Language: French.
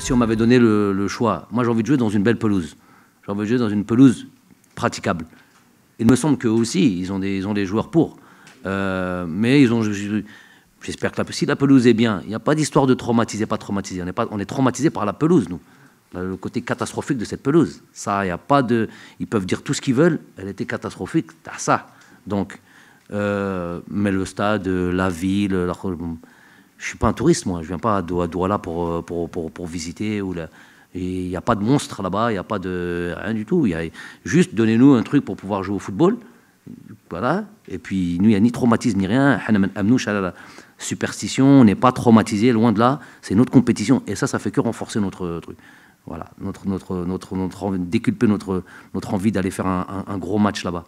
si on m'avait donné le, choix, moi j'ai envie de jouer dans une belle pelouse. J'ai envie de jouer dans une pelouse praticable. Il me semble qu'eux aussi, ils ont, des, ont des joueurs pour. Euh, mais ils ont. J'espère que la, si la pelouse est bien, il n'y a pas d'histoire de traumatiser, pas traumatiser. On est, pas, on est traumatisé par la pelouse, nous. Le côté catastrophique de cette pelouse. Ça, il n'y a pas de. Ils peuvent dire tout ce qu'ils veulent, elle était catastrophique, c'est ça. Donc, euh, mais le stade, la ville, la, je suis pas un touriste, moi. Je viens pas à Douala pour, euh, pour, pour, pour visiter. Ou là. Il n'y a pas de monstre là-bas, il n'y a pas de rien du tout. Il y a juste donnez-nous un truc pour pouvoir jouer au football. Voilà. Et puis, nous, il n'y a ni traumatisme ni rien. Superstition, on n'est pas traumatisé, loin de là. C'est notre compétition. Et ça, ça fait que renforcer notre euh, truc. Voilà. Notre, notre, notre, notre, déculper notre, notre envie d'aller faire un gros match là-bas.